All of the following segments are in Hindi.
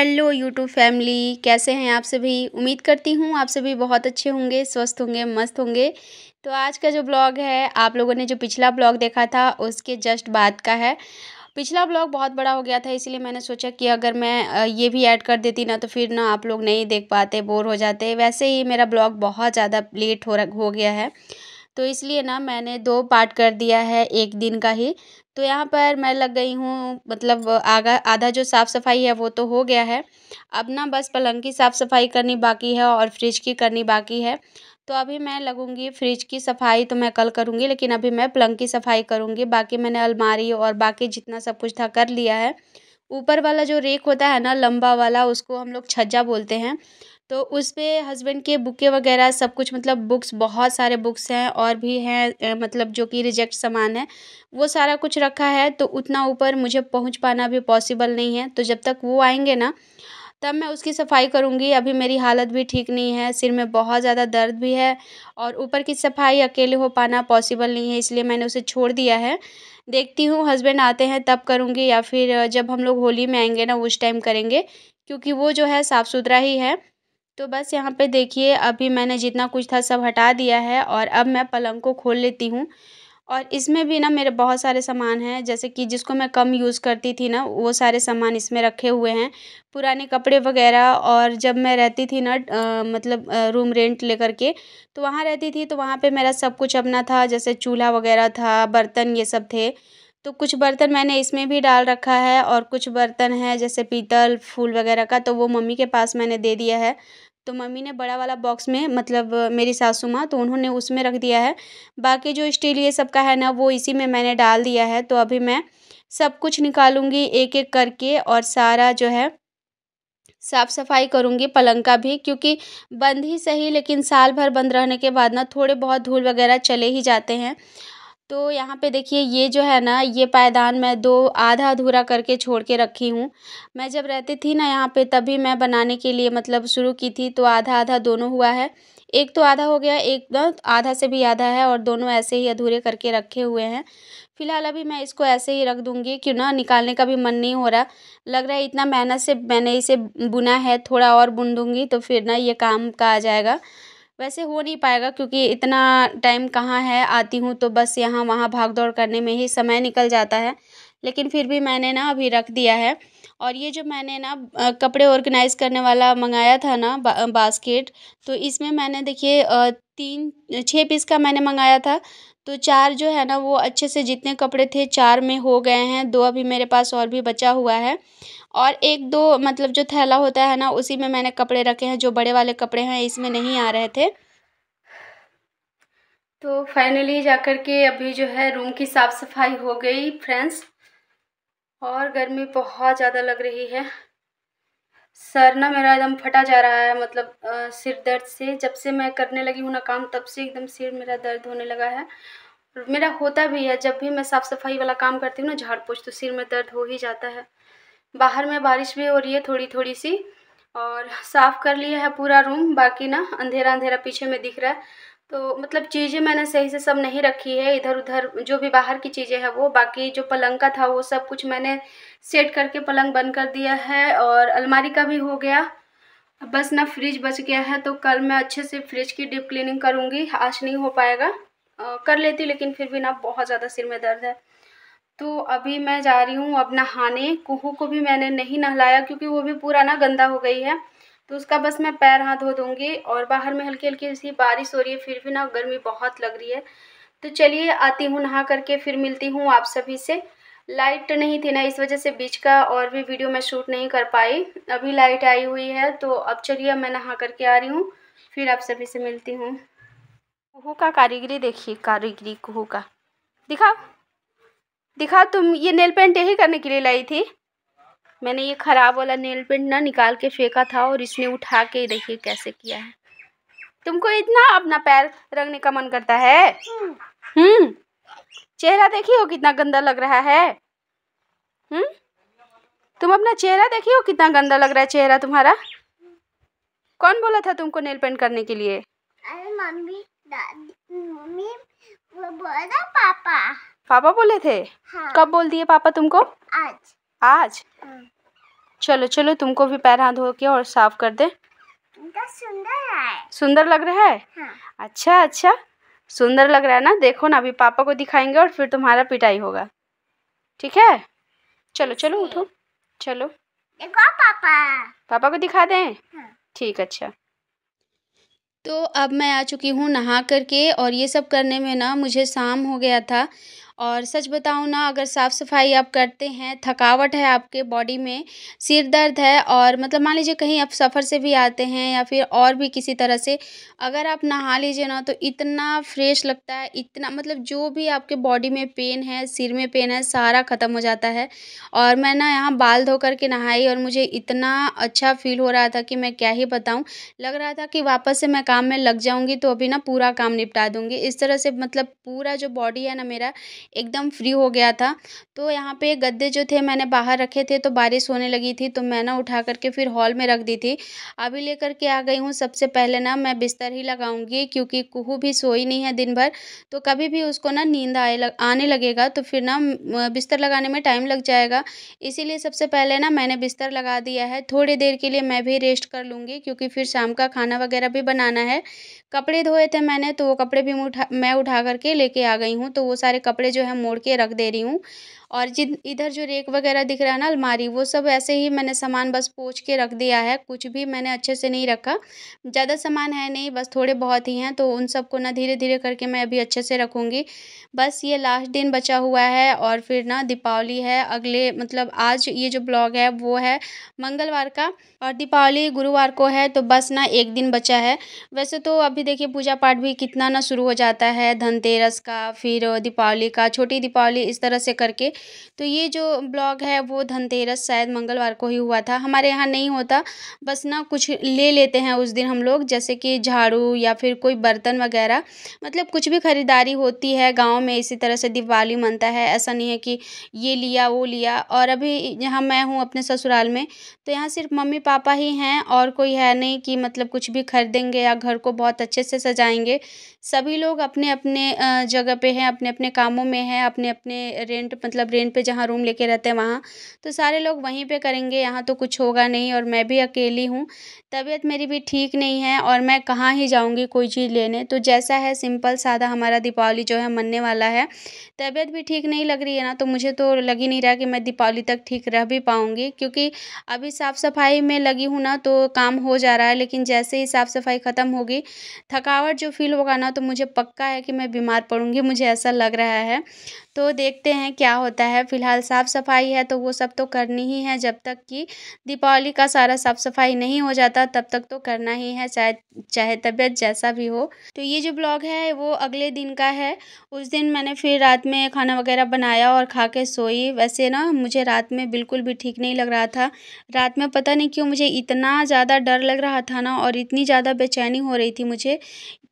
हेलो यूट्यूब फैमिली कैसे हैं आप सभी उम्मीद करती हूँ आप सभी बहुत अच्छे होंगे स्वस्थ होंगे मस्त होंगे तो आज का जो ब्लॉग है आप लोगों ने जो पिछला ब्लॉग देखा था उसके जस्ट बाद का है पिछला ब्लॉग बहुत बड़ा हो गया था इसीलिए मैंने सोचा कि अगर मैं ये भी ऐड कर देती ना तो फिर ना आप लोग नहीं देख पाते बोर हो जाते वैसे ही मेरा ब्लॉग बहुत ज़्यादा लेट हो हो गया है तो इसलिए ना मैंने दो पार्ट कर दिया है एक दिन का ही तो यहाँ पर मैं लग गई हूँ मतलब आगा आधा जो साफ़ सफाई है वो तो हो गया है अब ना बस पलंग की साफ़ सफाई करनी बाकी है और फ्रिज की करनी बाकी है तो अभी मैं लगूंगी फ्रिज की सफाई तो मैं कल करूँगी लेकिन अभी मैं पलंग की सफाई करूँगी बाकी मैंने अलमारी और बाकी जितना सब कुछ था कर लिया है ऊपर वाला जो रेक होता है ना लंबा वाला उसको हम लोग छज्जा बोलते हैं तो उस पर हस्बैंड के बुके वगैरह सब कुछ मतलब बुक्स बहुत सारे बुक्स हैं और भी हैं मतलब जो कि रिजेक्ट सामान है वो सारा कुछ रखा है तो उतना ऊपर मुझे पहुंच पाना भी पॉसिबल नहीं है तो जब तक वो आएंगे ना तब मैं उसकी सफाई करूँगी अभी मेरी हालत भी ठीक नहीं है सिर में बहुत ज़्यादा दर्द भी है और ऊपर की सफाई अकेले हो पाना पॉसिबल नहीं है इसलिए मैंने उसे छोड़ दिया है देखती हूँ हस्बैंड आते हैं तब करूँगी या फिर जब हम लोग होली में आएंगे ना उस टाइम करेंगे क्योंकि वो जो है साफ़ सुथरा ही है तो बस यहाँ पे देखिए अभी मैंने जितना कुछ था सब हटा दिया है और अब मैं पलंग को खोल लेती हूँ और इसमें भी ना मेरे बहुत सारे सामान हैं जैसे कि जिसको मैं कम यूज़ करती थी ना वो सारे सामान इसमें रखे हुए हैं पुराने कपड़े वगैरह और जब मैं रहती थी ना आ, मतलब आ, रूम रेंट लेकर के तो वहाँ रहती थी तो वहाँ पे मेरा सब कुछ अपना था जैसे चूल्हा वगैरह था बर्तन ये सब थे तो कुछ बर्तन मैंने इसमें भी डाल रखा है और कुछ बर्तन है जैसे पीतल फूल वगैरह का तो वो मम्मी के पास मैंने दे दिया है तो मम्मी ने बड़ा वाला बॉक्स में मतलब मेरी सासू माँ तो उन्होंने उसमें रख दिया है बाकी जो स्टील ये सब का है ना वो इसी में मैंने डाल दिया है तो अभी मैं सब कुछ निकालूंगी एक एक करके और सारा जो है साफ़ सफाई करूँगी पलंग का भी क्योंकि बंद ही सही लेकिन साल भर बंद रहने के बाद ना थोड़े बहुत धूल वगैरह चले ही जाते हैं तो यहाँ पे देखिए ये जो है ना ये पायदान मैं दो आधा अधूरा करके छोड़ के रखी हूँ मैं जब रहती थी ना यहाँ पे तभी मैं बनाने के लिए मतलब शुरू की थी तो आधा आधा दोनों हुआ है एक तो आधा हो गया एक ना आधा से भी आधा है और दोनों ऐसे ही अधूरे करके रखे हुए हैं फिलहाल अभी मैं इसको ऐसे ही रख दूँगी क्यों ना निकालने का भी मन नहीं हो रहा लग रहा है इतना मेहनत से मैंने इसे बुना है थोड़ा और बुन दूँगी तो फिर ना ये काम का आ जाएगा वैसे हो नहीं पाएगा क्योंकि इतना टाइम कहाँ है आती हूँ तो बस यहाँ वहाँ भाग दौड़ करने में ही समय निकल जाता है लेकिन फिर भी मैंने ना अभी रख दिया है और ये जो मैंने ना कपड़े ऑर्गेनाइज़ करने वाला मंगाया था ना बा, बास्केट तो इसमें मैंने देखिए तीन छः पीस का मैंने मंगाया था तो चार जो है ना वो अच्छे से जितने कपड़े थे चार में हो गए हैं दो अभी मेरे पास और भी बचा हुआ है और एक दो मतलब जो थैला होता है ना उसी में मैंने कपड़े रखे हैं जो बड़े वाले कपड़े हैं इसमें नहीं आ रहे थे तो फाइनली जाकर के अभी जो है रूम की साफ़ सफाई हो गई फ्रेंड्स और गर्मी बहुत ज़्यादा लग रही है सर ना मेरा एकदम फटा जा रहा है मतलब सिर दर्द से जब से मैं करने लगी हूँ ना काम तब से एकदम सिर मेरा दर्द होने लगा है मेरा होता भी है जब भी मैं साफ़ सफाई वाला काम करती हूँ ना झाड़ पोछ तो सिर में दर्द हो ही जाता है बाहर में बारिश भी हो रही है थोड़ी थोड़ी सी और साफ़ कर लिया है पूरा रूम बाकी ना अंधेरा अंधेरा पीछे में दिख रहा है तो मतलब चीज़ें मैंने सही से सब नहीं रखी है इधर उधर जो भी बाहर की चीज़ें हैं वो बाकी जो पलंग का था वो सब कुछ मैंने सेट करके पलंग बंद कर दिया है और अलमारी का भी हो गया बस ना फ्रिज बच गया है तो कल मैं अच्छे से फ्रिज की डीप क्लीनिंग करूँगी आज नहीं हो पाएगा आ, कर लेती लेकिन फिर भी ना बहुत ज़्यादा सिर में दर्द है तो अभी मैं जा रही हूँ अब नहाने कुहू को भी मैंने नहीं नहलाया क्योंकि वो भी पूरा ना गंदा हो गई है तो उसका बस मैं पैर हाथ धो दूँगी और बाहर में हल्की हल्की सी बारिश हो रही है फिर भी ना गर्मी बहुत लग रही है तो चलिए आती हूँ नहा करके फिर मिलती हूँ आप सभी से लाइट नहीं थी ना इस वजह से बीच का और भी वीडियो मैं शूट नहीं कर पाई अभी लाइट आई हुई है तो अब चलिए मैं नहा करके आ रही हूँ फिर आप सभी से मिलती हूँ कुहू का कारीगरी देखिए कारीगरी कुहू का दिखाओ दिखा तुम ये नेल पेंट यही करने के लिए लाई थी मैंने ये ख़राब वाला नेल पेंट ना निकाल के फेंका था और इसने उठा के देखिए कैसे किया है तुमको इतना अपना पैर रंगने का मन करता है हम्म चेहरा देखिए हो कितना गंदा लग रहा है हम्म तुम अपना चेहरा देखिए हो कितना गंदा लग रहा है चेहरा तुम्हारा कौन बोला था तुमको नेल पेंट करने के लिए अरे मम्मी दादी मम्मी बोला पापा पापा बोले थे हाँ। कब बोल दिए पापा तुमको आज आज हाँ। चलो चलो तुमको भी पैर हाथ धो के और साफ कर दे सुंदर है सुंदर लग रहा है हाँ। अच्छा अच्छा सुंदर लग रहा है ना देखो ना अभी पापा को दिखाएंगे और फिर तुम्हारा पिटाई होगा ठीक है चलो चलो उठो चलो देखो पापा पापा को दिखा दें हाँ। ठीक अच्छा तो अब मैं आ चुकी हूँ नहा करके और ये सब करने में ना मुझे शाम हो गया था और सच बताऊँ ना अगर साफ़ सफाई आप करते हैं थकावट है आपके बॉडी में सिर दर्द है और मतलब मान लीजिए कहीं आप सफ़र से भी आते हैं या फिर और भी किसी तरह से अगर आप नहा लीजिए ना तो इतना फ्रेश लगता है इतना मतलब जो भी आपके बॉडी में पेन है सिर में पेन है सारा ख़त्म हो जाता है और मैं ना यहाँ बाल धो कर के नहाई और मुझे इतना अच्छा फील हो रहा था कि मैं क्या ही बताऊँ लग रहा था कि वापस से मैं काम में लग जाऊँगी तो अभी ना पूरा काम निपटा दूँगी इस तरह से मतलब पूरा जो बॉडी है ना मेरा एकदम फ्री हो गया था तो यहाँ पे गद्दे जो थे मैंने बाहर रखे थे तो बारिश होने लगी थी तो मैं ना उठा करके फिर हॉल में रख दी थी अभी लेकर के आ गई हूँ सबसे पहले ना मैं बिस्तर ही लगाऊंगी क्योंकि कुहू भी सोई नहीं है दिन भर तो कभी भी उसको ना नींद आए लग, आने लगेगा तो फिर ना बिस्तर लगाने में टाइम लग जाएगा इसीलिए सबसे पहले ना मैंने बिस्तर लगा दिया है थोड़ी देर के लिए मैं भी रेस्ट कर लूँगी क्योंकि फिर शाम का खाना वगैरह भी बनाना है कपड़े धोए थे मैंने तो वो कपड़े भी उठा मैं उठा करके लेके आ गई हूँ तो वो सारे कपड़े जो जो है मोड़ के रख दे रही हूँ और जिन इधर जो रेक वगैरह दिख रहा है ना अलमारी वो सब ऐसे ही मैंने सामान बस पोछ के रख दिया है कुछ भी मैंने अच्छे से नहीं रखा ज़्यादा सामान है नहीं बस थोड़े बहुत ही हैं तो उन सबको ना धीरे धीरे करके मैं अभी अच्छे से रखूँगी बस ये लास्ट दिन बचा हुआ है और फिर ना दीपावली है अगले मतलब आज ये जो ब्लॉग है वो है मंगलवार का और दीपावली गुरुवार को है तो बस ना एक दिन बचा है वैसे तो अभी देखिए पूजा पाठ भी कितना ना शुरू हो जाता है धनतेरस का फिर दीपावली का छोटी दीपावली इस तरह से करके तो ये जो ब्लॉग है वो धनतेरस शायद मंगलवार को ही हुआ था हमारे यहाँ नहीं होता बस ना कुछ ले लेते हैं उस दिन हम लोग जैसे कि झाड़ू या फिर कोई बर्तन वगैरह मतलब कुछ भी ख़रीदारी होती है गाँव में इसी तरह से दिवाली मनता है ऐसा नहीं है कि ये लिया वो लिया और अभी यहाँ मैं हूँ अपने ससुराल में तो यहाँ सिर्फ मम्मी पापा ही हैं और कोई है नहीं कि मतलब कुछ भी खरीदेंगे या घर को बहुत अच्छे से सजाएंगे सभी लोग अपने अपने जगह पे हैं अपने अपने कामों में हैं अपने अपने रेंट मतलब मतलब रेंट पे जहाँ रूम लेके रहते हैं वहाँ तो सारे लोग वहीं पे करेंगे यहाँ तो कुछ होगा नहीं और मैं भी अकेली हूँ तबीयत मेरी भी ठीक नहीं है और मैं कहाँ ही जाऊँगी कोई चीज़ लेने तो जैसा है सिंपल सादा हमारा दीपावली जो है मनने वाला है तबीयत भी ठीक नहीं लग रही है ना तो मुझे तो लग ही नहीं रहा कि मैं दीपावली तक ठीक रह भी पाऊँगी क्योंकि अभी साफ़ सफाई में लगी हूँ ना तो काम हो जा रहा है लेकिन जैसे ही साफ़ सफाई ख़त्म होगी थकावट जो फील होगा ना तो मुझे पक्का है कि मैं बीमार पड़ूंगी मुझे ऐसा लग रहा है तो देखते हैं क्या होता है रहता है फ़िलहाल साफ़ सफ़ाई है तो वो सब तो करनी ही है जब तक कि दीपावली का सारा साफ़ सफ़ाई नहीं हो जाता तब तक तो करना ही है चाहे चाहे तबीयत जैसा भी हो तो ये जो ब्लॉग है वो अगले दिन का है उस दिन मैंने फिर रात में खाना वगैरह बनाया और खा के सोई वैसे ना मुझे रात में बिल्कुल भी ठीक नहीं लग रहा था रात में पता नहीं क्यों मुझे इतना ज़्यादा डर लग रहा था ना और इतनी ज़्यादा बेचैनी हो रही थी मुझे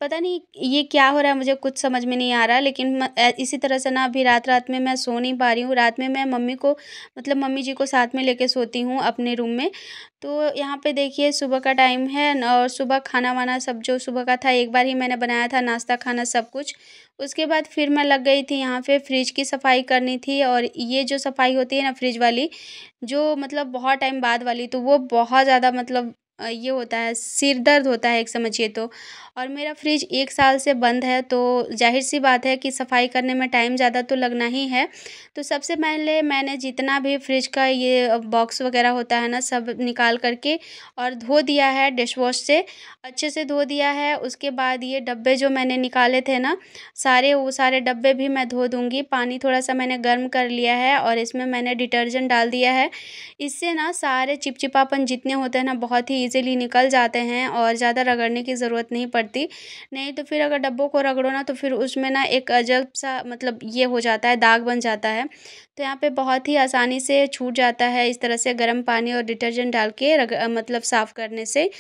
पता नहीं ये क्या हो रहा है मुझे कुछ समझ में नहीं आ रहा लेकिन इसी तरह से ना अभी रात रात में मैं सो नहीं पा रही हूँ रात में मैं मम्मी को मतलब मम्मी जी को साथ में लेके सोती हूँ अपने रूम में तो यहाँ पे देखिए सुबह का टाइम है और सुबह खाना वाना सब जो सुबह का था एक बार ही मैंने बनाया था नाश्ता खाना सब कुछ उसके बाद फिर मैं लग गई थी यहाँ पे फ्रिज की सफाई करनी थी और ये जो सफाई होती है ना फ्रिज वाली जो मतलब बहुत टाइम बाद वाली तो वो बहुत ज़्यादा मतलब ये होता है सिर दर्द होता है एक समझिए तो और मेरा फ्रिज एक साल से बंद है तो ज़ाहिर सी बात है कि सफाई करने में टाइम ज़्यादा तो लगना ही है तो सबसे पहले मैंने जितना भी फ्रिज का ये बॉक्स वगैरह होता है ना सब निकाल करके और धो दिया है डिश वॉश से अच्छे से धो दिया है उसके बाद ये डब्बे जो मैंने निकाले थे ना सारे वो सारे डब्बे भी मैं धो दूँगी पानी थोड़ा सा मैंने गर्म कर लिया है और इसमें मैंने डिटर्जेंट डाल दिया है इससे ना सारे चिपचिपापन जितने होते हैं ना बहुत ही ईज़िली निकल जाते हैं और ज़्यादा रगड़ने की ज़रूरत नहीं पड़ती नहीं तो फिर अगर डब्बों को रगड़ो ना तो फिर उसमें ना एक अजब सा मतलब ये हो जाता है दाग बन जाता है तो यहाँ पे बहुत ही आसानी से छूट जाता है इस तरह से गर्म पानी और डिटर्जेंट डाल के रग मतलब साफ़ करने से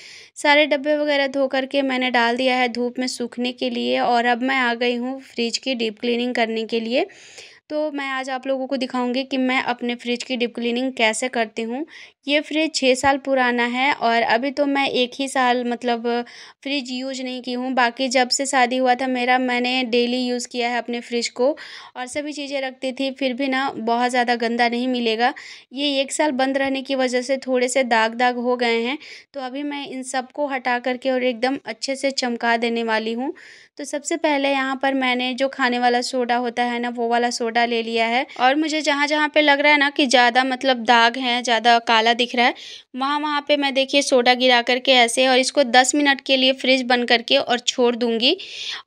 सारे डब्बे वगैरह धो करके मैंने डाल दिया है धूप में सूखने के लिए और अब मैं आ गई हूँ फ्रिज की डीप क्लीनिंग करने के लिए तो मैं आज आप लोगों को दिखाऊंगी कि मैं अपने फ्रिज की डिप क्लीनिंग कैसे करती हूँ ये फ्रिज छः साल पुराना है और अभी तो मैं एक ही साल मतलब फ्रिज यूज नहीं की हूँ बाकी जब से शादी हुआ था मेरा मैंने डेली यूज़ किया है अपने फ्रिज को और सभी चीज़ें रखती थी फिर भी ना बहुत ज़्यादा गंदा नहीं मिलेगा ये एक साल बंद रहने की वजह से थोड़े से दाग दाग हो गए हैं तो अभी मैं इन सबको हटा करके और एकदम अच्छे से चमका देने वाली हूँ तो सबसे पहले यहाँ पर मैंने जो खाने वाला सोडा होता है ना वो वाला सोडा ले लिया है और मुझे जहाँ जहाँ पे लग रहा है ना कि ज़्यादा मतलब दाग है ज़्यादा काला दिख रहा है वहाँ वहाँ पे मैं देखिए सोडा गिरा करके ऐसे और इसको 10 मिनट के लिए फ्रिज बंद करके और छोड़ दूँगी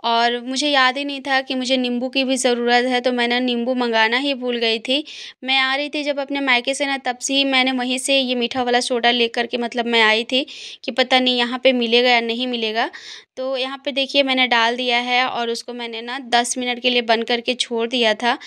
और मुझे याद ही नहीं था कि मुझे नींबू की भी ज़रूरत है तो मैंने नींबू मंगाना ही भूल गई थी मैं आ रही थी जब अपने मायके से ना तब से ही मैंने वहीं से ये मीठा वाला सोडा ले करके मतलब मैं आई थी कि पता नहीं यहाँ पर मिलेगा या नहीं मिलेगा तो यहाँ पर देखिए मैंने डाल दिया है और उसको मैंने ना दस मिनट के लिए बंद करके छोड़ दिया था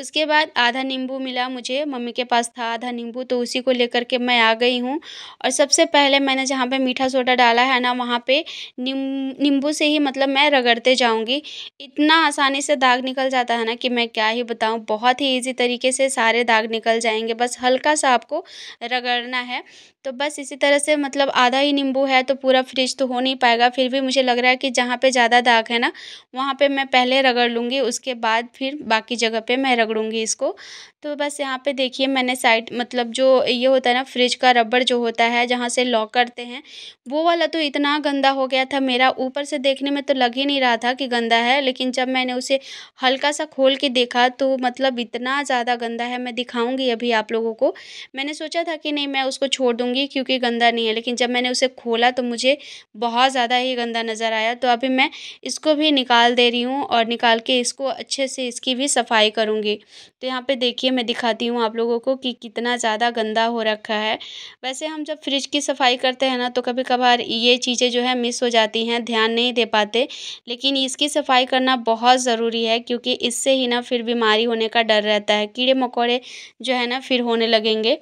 उसके बाद आधा नींबू मिला मुझे मम्मी के पास था आधा नींबू तो उसी को लेकर के मैं आ गई हूँ और सबसे पहले मैंने जहाँ पे मीठा सोडा डाला है ना वहाँ पे नींबू से ही मतलब मैं रगड़ते जाऊँगी इतना आसानी से दाग निकल जाता है ना कि मैं क्या ही बताऊँ बहुत ही ईजी तरीके से सारे दाग निकल जाएंगे बस हल्का सा आपको रगड़ना है तो बस इसी तरह से मतलब आधा ही नींबू है तो पूरा फ्रिज तो हो नहीं पाएगा फिर भी मुझे लग रहा है कि जहाँ पे ज़्यादा दाग है ना वहाँ पे मैं पहले रगड़ लूँगी उसके बाद फिर बाकी जगह पे मैं रगड़ूँगी इसको तो बस यहाँ पे देखिए मैंने साइड मतलब जो ये होता है ना फ्रिज का रबड़ जो होता है जहाँ से लॉक करते हैं वो वाला तो इतना गंदा हो गया था मेरा ऊपर से देखने में तो लग ही नहीं रहा था कि गंदा है लेकिन जब मैंने उसे हल्का सा खोल के देखा तो मतलब इतना ज़्यादा गंदा है मैं दिखाऊँगी अभी आप लोगों को मैंने सोचा था कि नहीं मैं उसको छोड़ दूँगी करूँगी क्योंकि गंदा नहीं है लेकिन जब मैंने उसे खोला तो मुझे बहुत ज़्यादा ही गंदा नज़र आया तो अभी मैं इसको भी निकाल दे रही हूँ और निकाल के इसको अच्छे से इसकी भी सफाई करूँगी तो यहाँ पे देखिए मैं दिखाती हूँ आप लोगों को कि कितना ज़्यादा गंदा हो रखा है वैसे हम जब फ्रिज की सफाई करते हैं ना तो कभी कभार ये चीज़ें जो है मिस हो जाती हैं ध्यान नहीं दे पाते लेकिन इसकी सफाई करना बहुत ज़रूरी है क्योंकि इससे ही ना फिर बीमारी होने का डर रहता है कीड़े मकोड़े जो है ना फिर होने लगेंगे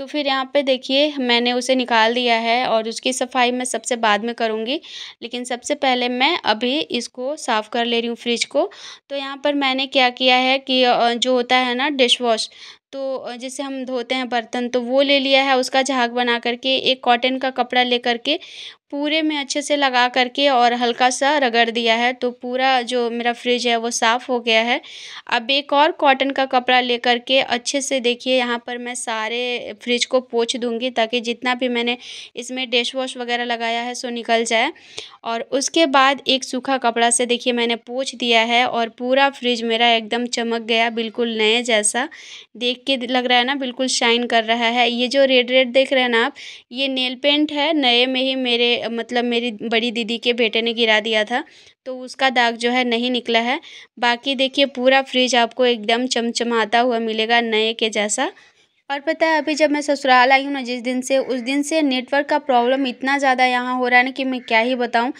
तो फिर यहाँ पे देखिए मैंने उसे निकाल दिया है और उसकी सफाई मैं सबसे बाद में करूँगी लेकिन सबसे पहले मैं अभी इसको साफ़ कर ले रही हूँ फ्रिज को तो यहाँ पर मैंने क्या किया है कि जो होता है ना डिश वॉश तो जैसे हम धोते हैं बर्तन तो वो ले लिया है उसका झाग बना करके एक कॉटन का कपड़ा ले करके पूरे में अच्छे से लगा करके और हल्का सा रगड़ दिया है तो पूरा जो मेरा फ्रिज है वो साफ़ हो गया है अब एक और कॉटन का कपड़ा ले करके अच्छे से देखिए यहाँ पर मैं सारे फ्रिज को पोछ दूँगी ताकि जितना भी मैंने इसमें डिश वॉश वगैरह लगाया है सो निकल जाए और उसके बाद एक सूखा कपड़ा से देखिए मैंने पोछ दिया है और पूरा फ्रिज मेरा एकदम चमक गया बिल्कुल नए जैसा देख के लग रहा है ना बिल्कुल शाइन कर रहा है ये जो रेड रेड देख रहे हैं ना आप ये नेल पेंट है नए में ही मेरे मतलब मेरी बड़ी दीदी के बेटे ने गिरा दिया था तो उसका दाग जो है नहीं निकला है बाकी देखिए पूरा फ्रिज आपको एकदम चमचमाता हुआ मिलेगा नए के जैसा और पता है अभी जब मैं ससुराल आई हूँ ना जिस दिन से उस दिन से नेटवर्क का प्रॉब्लम इतना ज़्यादा यहाँ हो रहा है ना कि मैं क्या ही बताऊँ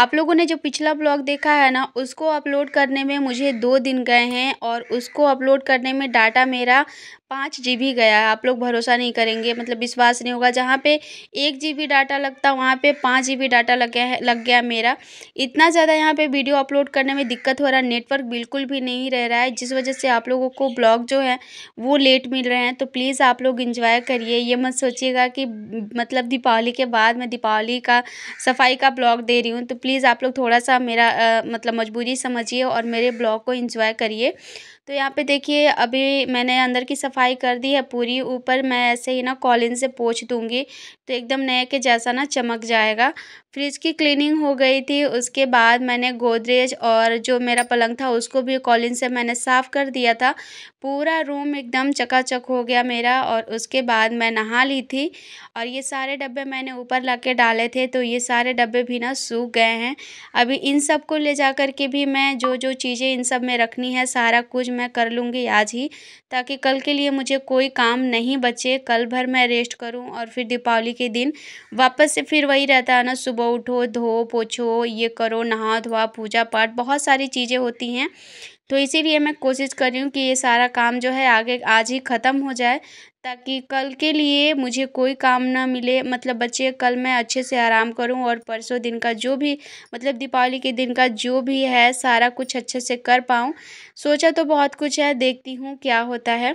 आप लोगों ने जो पिछला ब्लॉग देखा है ना उसको अपलोड करने में मुझे दो दिन गए हैं और उसको अपलोड करने में डाटा मेरा पाँच जी बी गया है आप लोग भरोसा नहीं करेंगे मतलब विश्वास नहीं होगा जहाँ पे एक जी बी डाटा लगता वहाँ पे पाँच जी बी डाटा लग गया है लग गया मेरा इतना ज़्यादा यहाँ पे वीडियो अपलोड करने में दिक्कत हो रहा है नेटवर्क बिल्कुल भी नहीं रह रहा है जिस वजह से आप लोगों को ब्लॉग जो है वो लेट मिल रहे हैं तो प्लीज़ आप लोग इंजॉय करिए ये मत सोचिएगा कि मतलब दीपावली के बाद मैं दीपावली का सफाई का ब्लॉग दे रही हूँ तो प्लीज़ आप लोग थोड़ा सा मेरा मतलब मजबूरी समझिए और मेरे ब्लॉग को इंजॉय करिए तो यहाँ पे देखिए अभी मैंने अंदर की सफाई कर दी है पूरी ऊपर मैं ऐसे ही ना कॉलिन से पोछ दूँगी तो एकदम नए के जैसा ना चमक जाएगा फ्रिज की क्लीनिंग हो गई थी उसके बाद मैंने गोदरेज और जो मेरा पलंग था उसको भी कॉलिन से मैंने साफ़ कर दिया था पूरा रूम एकदम चकाचक हो गया मेरा और उसके बाद मैं नहा ली थी और ये सारे डब्बे मैंने ऊपर ला के डाले थे तो ये सारे डब्बे भी ना सूख गए हैं अभी इन सब को ले जा कर के भी मैं जो जो चीज़ें इन सब में रखनी है सारा कुछ मैं कर लूँगी आज ही ताकि कल के लिए मुझे कोई काम नहीं बचे कल भर मैं रेस्ट करूँ और फिर दीपावली के दिन वापस से फिर वही रहता है ना सुबह उठो धो पोछो ये करो नहा धोआ पूजा पाठ बहुत सारी चीज़ें होती हैं तो इसीलिए मैं कोशिश कर रही हूँ कि ये सारा काम जो है आगे आज ही ख़त्म हो जाए ताकि कल के लिए मुझे कोई काम ना मिले मतलब बच्चे कल मैं अच्छे से आराम करूं और परसों दिन का जो भी मतलब दीपावली के दिन का जो भी है सारा कुछ अच्छे से कर पाऊं सोचा तो बहुत कुछ है देखती हूं क्या होता है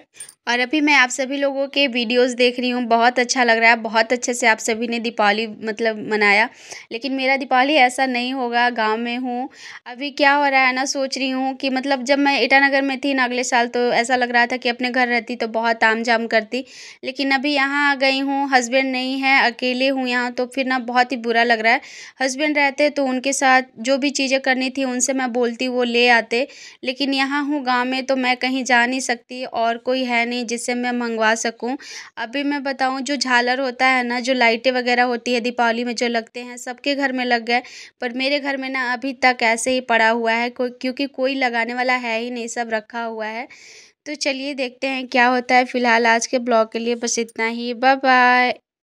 और अभी मैं आप सभी लोगों के वीडियोस देख रही हूँ बहुत अच्छा लग रहा है बहुत अच्छे से आप सभी ने दीपावली मतलब मनाया लेकिन मेरा दीपावली ऐसा नहीं होगा गांव में हूँ अभी क्या हो रहा है ना सोच रही हूँ कि मतलब जब मैं ईटानगर में थी ना अगले साल तो ऐसा लग रहा था कि अपने घर रहती तो बहुत आम जाम करती लेकिन अभी यहाँ आ गई हूँ हस्बैंड नहीं है अकेले हूँ यहाँ तो फिर ना बहुत ही बुरा लग रहा है हस्बैंड रहते तो उनके साथ जो भी चीज़ें करनी थी उनसे मैं बोलती वो ले आते लेकिन यहाँ हूँ गाँव में तो मैं कहीं जा नहीं सकती और कोई है नहीं नहीं जिससे मैं मंगवा सकूँ अभी मैं बताऊँ जो झालर होता है ना जो लाइटें वगैरह होती है दीपावली में जो लगते हैं सबके घर में लग गए पर मेरे घर में ना अभी तक ऐसे ही पड़ा हुआ है क्योंकि कोई लगाने वाला है ही नहीं सब रखा हुआ है तो चलिए देखते हैं क्या होता है फ़िलहाल आज के ब्लॉग के लिए बस इतना ही बाय बाय